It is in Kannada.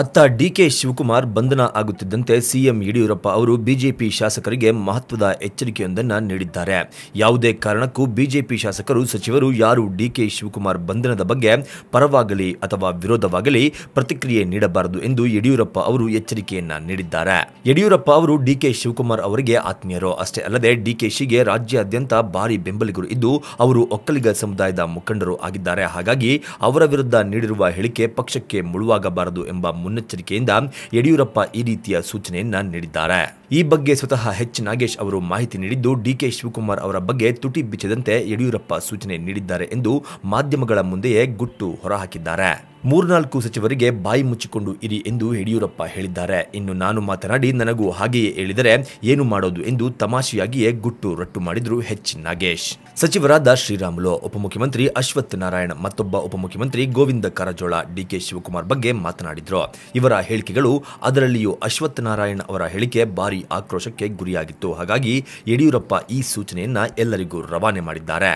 ಅತ್ತ ಡಿಕೆ ಶಿವಕುಮಾರ್ ಬಂಧನ ಆಗುತ್ತಿದ್ದಂತೆ ಸಿಎಂ ಯಡಿಯೂರಪ್ಪ ಅವರು ಬಿಜೆಪಿ ಶಾಸಕರಿಗೆ ಮಹತ್ವದ ಎಚ್ಚರಿಕೆಯೊಂದನ್ನು ನೀಡಿದ್ದಾರೆ ಯಾವುದೇ ಕಾರಣಕ್ಕೂ ಬಿಜೆಪಿ ಶಾಸಕರು ಸಚಿವರು ಯಾರು ಡಿಕೆ ಶಿವಕುಮಾರ್ ಬಂಧನದ ಬಗ್ಗೆ ಪರವಾಗಲಿ ಅಥವಾ ವಿರೋಧವಾಗಲಿ ಪ್ರತಿಕ್ರಿಯೆ ನೀಡಬಾರದು ಎಂದು ಯಡಿಯೂರಪ್ಪ ಅವರು ಎಚ್ಚರಿಕೆಯನ್ನ ನೀಡಿದ್ದಾರೆ ಯಡಿಯೂರಪ್ಪ ಅವರು ಡಿಕೆ ಶಿವಕುಮಾರ್ ಅವರಿಗೆ ಆತ್ಮೀಯರು ಅಷ್ಟೇ ಅಲ್ಲದೆ ಡಿಕೆಶಿಗೆ ರಾಜ್ಯಾದ್ಯಂತ ಭಾರಿ ಬೆಂಬಲಿಗರು ಇದ್ದು ಅವರು ಒಕ್ಕಲಿಗ ಸಮುದಾಯದ ಮುಖಂಡರು ಆಗಿದ್ದಾರೆ ಹಾಗಾಗಿ ಅವರ ವಿರುದ್ಧ ನೀಡಿರುವ ಹೇಳಿಕೆ ಪಕ್ಷಕ್ಕೆ ಮುಳುವಾಗಬಾರದು ಎಂಬ ಮುನ್ನೆಚ್ಚರಿಕೆಯಿಂದ ಯಡಿಯೂರಪ್ಪ ಈ ರೀತಿಯ ಸೂಚನೆಯನ್ನ ನೀಡಿದ್ದಾರೆ ಈ ಬಗ್ಗೆ ಸ್ವತಃ ಎಚ್ ನಾಗೇಶ್ ಅವರು ಮಾಹಿತಿ ನೀಡಿದ್ದು ಡಿಕೆ ಶಿವಕುಮಾರ್ ಅವರ ಬಗ್ಗೆ ತುಟಿ ಬಿಚ್ಚದಂತೆ ಯಡಿಯೂರಪ್ಪ ಸೂಚನೆ ನೀಡಿದ್ದಾರೆ ಎಂದು ಮಾಧ್ಯಮಗಳ ಮುಂದೆಯೇ ಗುಟ್ಟು ಹೊರಹಾಕಿದ್ದಾರೆ ಮೂರ್ನಾಲ್ಕು ಸಚಿವರಿಗೆ ಬಾಯಿ ಮುಚ್ಚಿಕೊಂಡು ಇರಿ ಎಂದು ಯಡಿಯೂರಪ್ಪ ಹೇಳಿದ್ದಾರೆ ಇನ್ನು ನಾನು ಮಾತನಾಡಿ ನನಗೂ ಹಾಗೆಯೇ ಹೇಳಿದರೆ ಏನು ಮಾಡೋದು ಎಂದು ತಮಾಷೆಯಾಗಿಯೇ ಗುಟ್ಟು ರಟ್ಟು ಮಾಡಿದ್ರು ಹೆಚ್ ನಾಗೇಶ್ ಸಚಿವರಾದ ಶ್ರೀರಾಮುಲು ಉಪಮುಖ್ಯಮಂತ್ರಿ ಅಶ್ವತ್ಥ ನಾರಾಯಣ ಮತ್ತೊಬ್ಬ ಉಪಮುಖ್ಯಮಂತ್ರಿ ಗೋವಿಂದ ಕಾರಜೋಳ ಡಿಕೆ ಶಿವಕುಮಾರ್ ಬಗ್ಗೆ ಮಾತನಾಡಿದ್ರು ಇವರ ಹೇಳಿಕೆಗಳು ಅದರಲ್ಲಿಯೂ ನಾರಾಯಣ್ ಅವರ ಹೇಳಿಕೆ ಭಾರಿ ಆಕ್ರೋಶಕ್ಕೆ ಗುರಿಯಾಗಿತ್ತು ಹಾಗಾಗಿ ಯಡಿಯೂರಪ್ಪ ಈ ಸೂಚನೆಯನ್ನ ಎಲ್ಲರಿಗೂ ರವಾನೆ ಮಾಡಿದ್ದಾರೆ